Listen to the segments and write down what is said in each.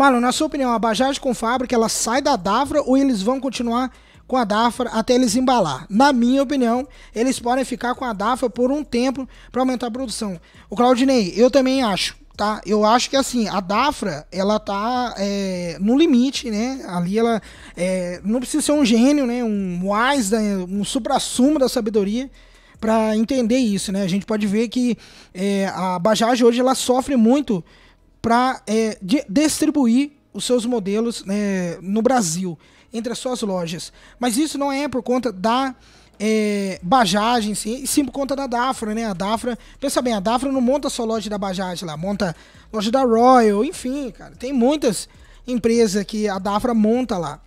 Mano, na sua opinião, a Bajaj com fábrica, ela sai da Dafra ou eles vão continuar com a Dafra até eles embalar? Na minha opinião, eles podem ficar com a Dafra por um tempo para aumentar a produção. O Claudinei, eu também acho, tá? Eu acho que assim, a Dafra, ela tá é, no limite, né? Ali ela é, não precisa ser um gênio, né? Um wise, né? um supra-sumo da sabedoria para entender isso, né? A gente pode ver que é, a Bajaj hoje ela sofre muito para é, de, distribuir os seus modelos né, no Brasil, entre as suas lojas. Mas isso não é por conta da é, Bajaj e sim por conta da Dafra, né? A Dafra, pensa bem, a Dafra não monta só loja da Bajaj lá, monta loja da Royal, enfim, cara. Tem muitas empresas que a Dafra monta lá.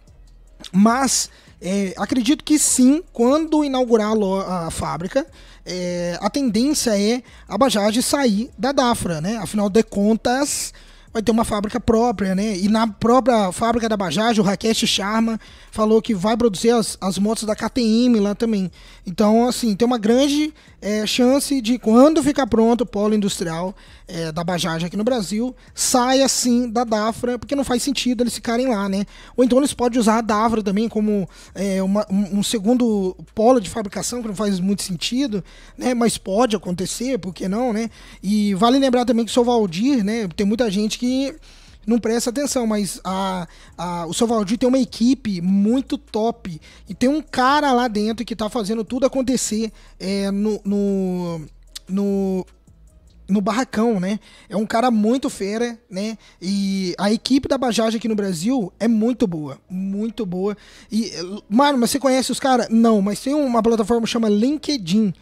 Mas é, acredito que sim, quando inaugurar a, a fábrica, é, a tendência é a Bajaj sair da Dafra, né? Afinal de contas, vai ter uma fábrica própria, né? E na própria fábrica da Bajaj, o Rakesh Sharma falou que vai produzir as, as motos da KTM lá também. Então, assim, tem uma grande é, chance de, quando ficar pronto o polo industrial é, da Bajaj aqui no Brasil, saia sim da Dafra, porque não faz sentido eles ficarem lá, né? Ou então eles podem usar a Dafra também como é, uma, um segundo polo de fabricação, que não faz muito sentido, né? Mas pode acontecer, por que não, né? E vale lembrar também que o seu Valdir, né? Tem muita gente que não presta atenção, mas a, a, o seu Valdir tem uma equipe muito top. E tem um cara lá dentro que tá fazendo tudo acontecer é, no, no, no no barracão, né? É um cara muito fera, né? E a equipe da Bajaj aqui no Brasil é muito boa, muito boa. E mano, mas você conhece os caras? Não, mas tem uma plataforma que chama LinkedIn.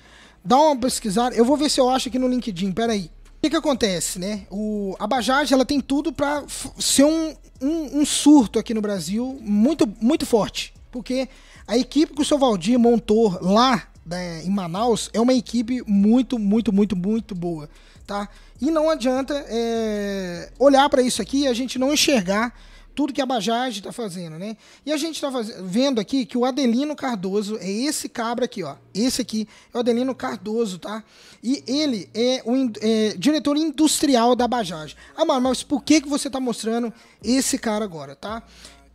Dá uma pesquisada. Eu vou ver se eu acho aqui no LinkedIn. Pera aí. O que, que acontece, né? O, a Bajaj ela tem tudo para ser um, um, um, surto aqui no Brasil muito, muito forte. Porque a equipe que o seu Valdir montou lá né, em Manaus é uma equipe muito, muito, muito, muito boa. tá? E não adianta é, olhar para isso aqui e a gente não enxergar tudo que a Bajaj está fazendo, né? E a gente está vendo aqui que o Adelino Cardoso é esse cabra aqui, ó. Esse aqui é o Adelino Cardoso, tá? E ele é o é, diretor industrial da Bajaj. Ah, mano, mas por que, que você está mostrando esse cara agora, tá?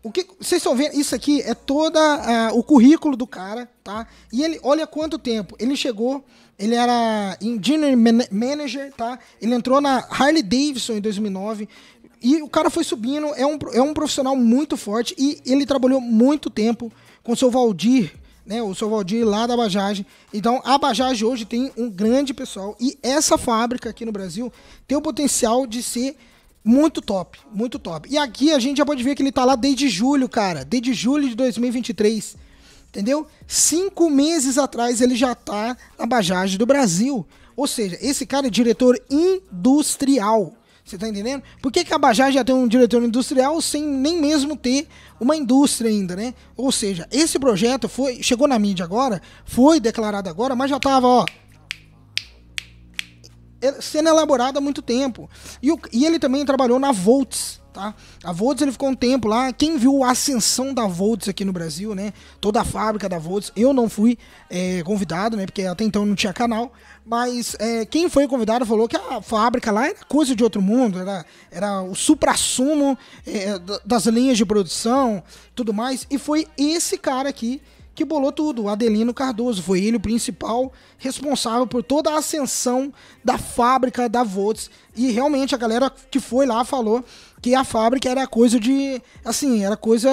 O que vocês estão vendo? Isso aqui é toda a, o currículo do cara, tá? E ele, olha quanto tempo ele chegou. Ele era engineer manager, tá? Ele entrou na Harley Davidson em 2009. E o cara foi subindo, é um, é um profissional muito forte e ele trabalhou muito tempo com o seu Valdir, né? O seu Valdir lá da Bajaj. Então a Bajaj hoje tem um grande pessoal e essa fábrica aqui no Brasil tem o potencial de ser muito top, muito top. E aqui a gente já pode ver que ele tá lá desde julho, cara, desde julho de 2023. Entendeu? Cinco meses atrás ele já tá na Bajaj do Brasil. Ou seja, esse cara é diretor industrial. Você tá entendendo? Por que, que a Bajaj já tem um diretor industrial sem nem mesmo ter uma indústria ainda, né? Ou seja, esse projeto foi chegou na mídia agora, foi declarado agora, mas já tava, ó, é, sendo elaborado há muito tempo. E, o, e ele também trabalhou na Volts, tá? A Volts ele ficou um tempo lá. Quem viu a ascensão da Volts aqui no Brasil, né? Toda a fábrica da Volts, eu não fui é, convidado, né? Porque até então não tinha canal. Mas é, quem foi convidado falou que a fábrica lá era coisa de outro mundo, era, era o supra-sumo é, das linhas de produção, tudo mais. E foi esse cara aqui que bolou tudo, Adelino Cardoso. Foi ele o principal responsável por toda a ascensão da fábrica da Volts. E realmente a galera que foi lá falou que a fábrica era coisa de. Assim, era coisa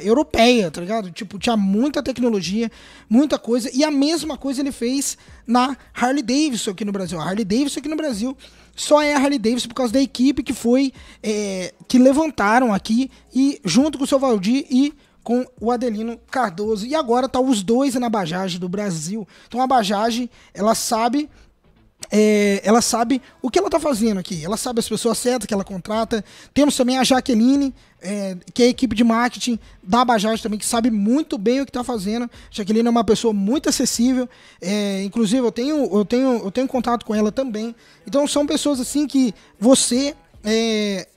europeia, tá ligado? Tipo, tinha muita tecnologia, muita coisa. E a mesma coisa ele fez na Harley Davidson aqui no Brasil. A Harley Davidson aqui no Brasil só é a Harley Davidson por causa da equipe que foi. É, que levantaram aqui e junto com o seu Valdir e com o Adelino Cardoso. E agora tá os dois na Bajage do Brasil. Então a Bajage, ela sabe é, ela sabe o que ela está fazendo aqui, ela sabe as pessoas certas que ela contrata. Temos também a Jaqueline, é, que é a equipe de marketing da Bajaj também, que sabe muito bem o que está fazendo. A Jaqueline é uma pessoa muito acessível, é, inclusive eu tenho, eu, tenho, eu tenho contato com ela também. Então são pessoas assim que você. É,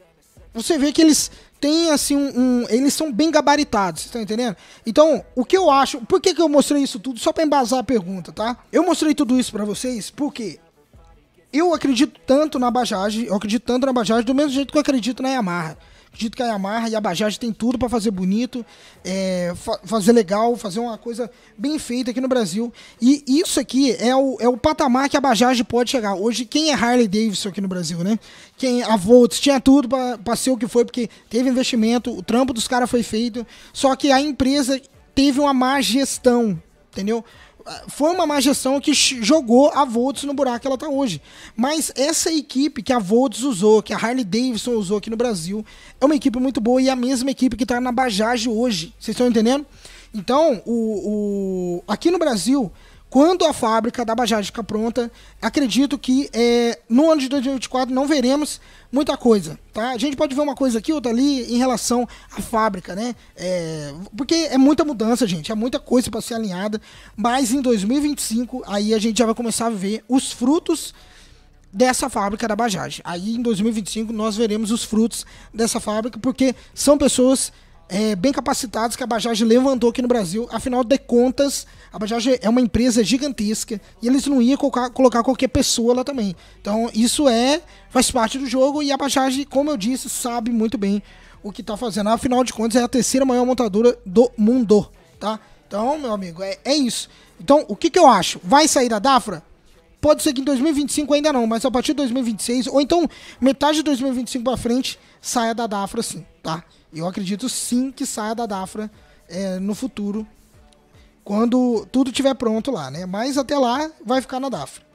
você vê que eles tem assim um, um, Eles são bem gabaritados, vocês estão tá entendendo? Então, o que eu acho. Por que, que eu mostrei isso tudo? Só para embasar a pergunta, tá? Eu mostrei tudo isso para vocês porque eu acredito tanto na Bajaj, eu acredito tanto na Bajaj do mesmo jeito que eu acredito na Yamaha. Acredito que a Yamaha e a Bajaj tem tudo para fazer bonito, é, fa fazer legal, fazer uma coisa bem feita aqui no Brasil. E isso aqui é o, é o patamar que a Bajaj pode chegar. Hoje, quem é Harley Davidson aqui no Brasil, né? Quem, a Volts tinha tudo para ser o que foi, porque teve investimento, o trampo dos caras foi feito, só que a empresa teve uma má gestão, entendeu? foi uma má gestão que jogou a Volts no buraco que ela está hoje. Mas essa equipe que a Volts usou, que a Harley Davidson usou aqui no Brasil, é uma equipe muito boa e é a mesma equipe que está na Bajaj hoje. Vocês estão entendendo? Então, o, o, aqui no Brasil, quando a fábrica da Bajaj ficar pronta, acredito que é, no ano de 2024 não veremos muita coisa, tá? A gente pode ver uma coisa aqui, outra ali, em relação à fábrica, né? É, porque é muita mudança, gente, é muita coisa para ser alinhada, mas em 2025 aí a gente já vai começar a ver os frutos dessa fábrica da Bajaj. Aí em 2025 nós veremos os frutos dessa fábrica, porque são pessoas é, bem capacitados que a Bajaj levantou aqui no Brasil. Afinal de contas, a Bajaj é uma empresa gigantesca e eles não iam colocar, colocar qualquer pessoa lá também. Então isso é faz parte do jogo e a Bajaj, como eu disse, sabe muito bem o que está fazendo. Afinal de contas, é a terceira maior montadora do mundo, tá? Então, meu amigo, é, é isso. Então, o que, que eu acho? Vai sair da Dafra? Pode ser que em 2025 ainda não, mas a partir de 2026, ou então metade de 2025 pra frente, saia da Dafra sim, tá? Eu acredito sim que saia da Dafra é, no futuro, quando tudo tiver pronto lá, né? Mas até lá vai ficar na Dafra.